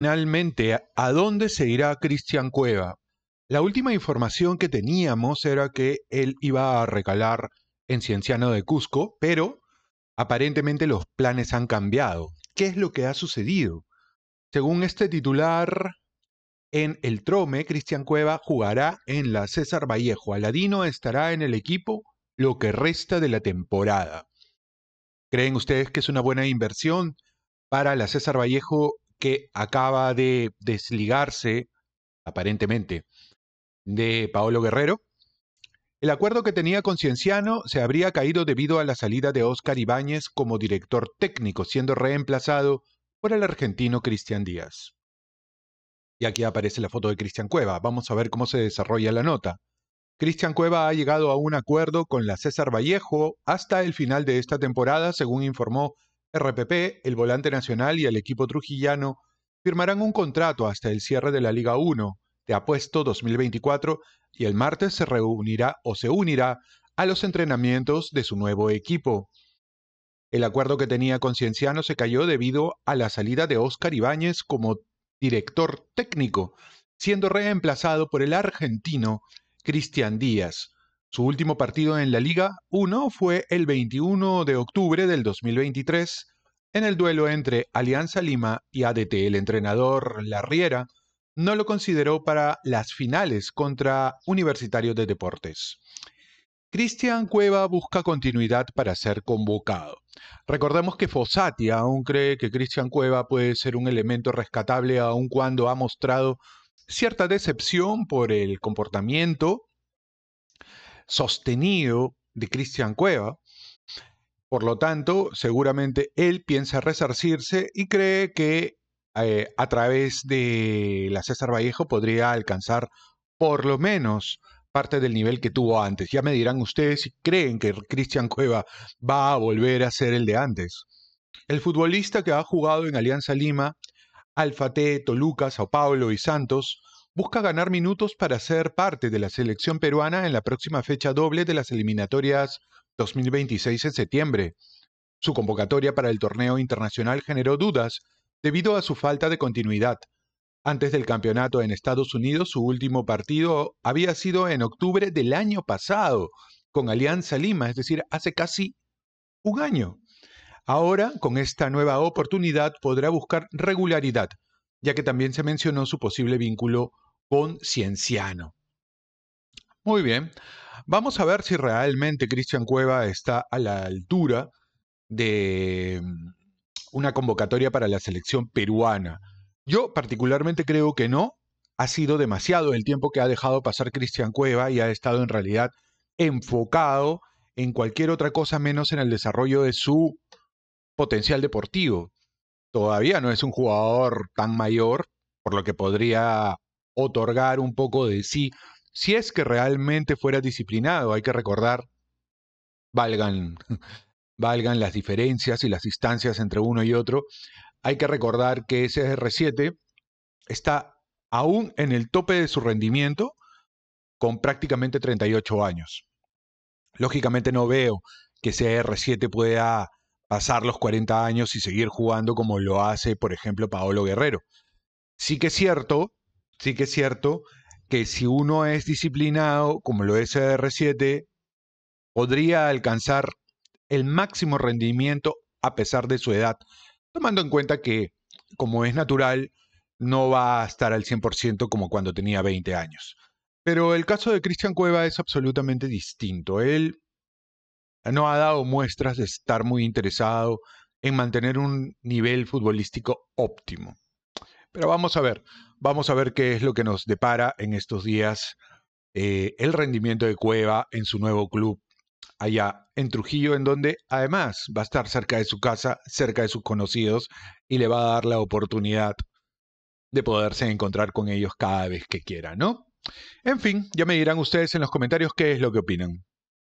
Finalmente, ¿a dónde se irá Cristian Cueva? La última información que teníamos era que él iba a recalar en Cienciano de Cusco, pero aparentemente los planes han cambiado. ¿Qué es lo que ha sucedido? Según este titular en El Trome, Cristian Cueva jugará en la César Vallejo. Aladino estará en el equipo lo que resta de la temporada. ¿Creen ustedes que es una buena inversión para la César Vallejo que acaba de desligarse, aparentemente, de Paolo Guerrero. El acuerdo que tenía con Cienciano se habría caído debido a la salida de Óscar Ibáñez como director técnico, siendo reemplazado por el argentino Cristian Díaz. Y aquí aparece la foto de Cristian Cueva. Vamos a ver cómo se desarrolla la nota. Cristian Cueva ha llegado a un acuerdo con la César Vallejo hasta el final de esta temporada, según informó RPP, el volante nacional y el equipo trujillano firmarán un contrato hasta el cierre de la Liga 1 de Apuesto 2024 y el martes se reunirá o se unirá a los entrenamientos de su nuevo equipo. El acuerdo que tenía con Cienciano se cayó debido a la salida de Óscar Ibáñez como director técnico, siendo reemplazado por el argentino Cristian Díaz, su último partido en la Liga 1 fue el 21 de octubre del 2023 en el duelo entre Alianza Lima y ADT. El entrenador Larriera no lo consideró para las finales contra Universitarios de Deportes. Cristian Cueva busca continuidad para ser convocado. Recordemos que Fossati aún cree que Cristian Cueva puede ser un elemento rescatable aun cuando ha mostrado cierta decepción por el comportamiento sostenido de Cristian Cueva. Por lo tanto, seguramente él piensa resarcirse y cree que eh, a través de la César Vallejo podría alcanzar por lo menos parte del nivel que tuvo antes. Ya me dirán ustedes si creen que Cristian Cueva va a volver a ser el de antes. El futbolista que ha jugado en Alianza Lima, T, Toluca, Sao Paulo y Santos busca ganar minutos para ser parte de la selección peruana en la próxima fecha doble de las eliminatorias 2026 en septiembre. Su convocatoria para el torneo internacional generó dudas debido a su falta de continuidad. Antes del campeonato en Estados Unidos, su último partido había sido en octubre del año pasado con Alianza Lima, es decir, hace casi un año. Ahora, con esta nueva oportunidad, podrá buscar regularidad, ya que también se mencionó su posible vínculo Cienciano. Muy bien, vamos a ver si realmente Cristian Cueva está a la altura de mm, una convocatoria para la selección peruana. Yo particularmente creo que no. Ha sido demasiado el tiempo que ha dejado pasar Cristian Cueva y ha estado en realidad enfocado en cualquier otra cosa menos en el desarrollo de su potencial deportivo. Todavía no es un jugador tan mayor, por lo que podría otorgar un poco de sí, si es que realmente fuera disciplinado. Hay que recordar, valgan, valgan las diferencias y las distancias entre uno y otro, hay que recordar que ese R7 está aún en el tope de su rendimiento con prácticamente 38 años. Lógicamente no veo que ese R7 pueda pasar los 40 años y seguir jugando como lo hace, por ejemplo, Paolo Guerrero. Sí que es cierto sí que es cierto que si uno es disciplinado, como lo es r 7 podría alcanzar el máximo rendimiento a pesar de su edad, tomando en cuenta que, como es natural, no va a estar al 100% como cuando tenía 20 años. Pero el caso de Cristian Cueva es absolutamente distinto. Él no ha dado muestras de estar muy interesado en mantener un nivel futbolístico óptimo. Pero vamos a ver, vamos a ver qué es lo que nos depara en estos días eh, el rendimiento de Cueva en su nuevo club allá en Trujillo, en donde además va a estar cerca de su casa, cerca de sus conocidos y le va a dar la oportunidad de poderse encontrar con ellos cada vez que quiera, ¿no? En fin, ya me dirán ustedes en los comentarios qué es lo que opinan.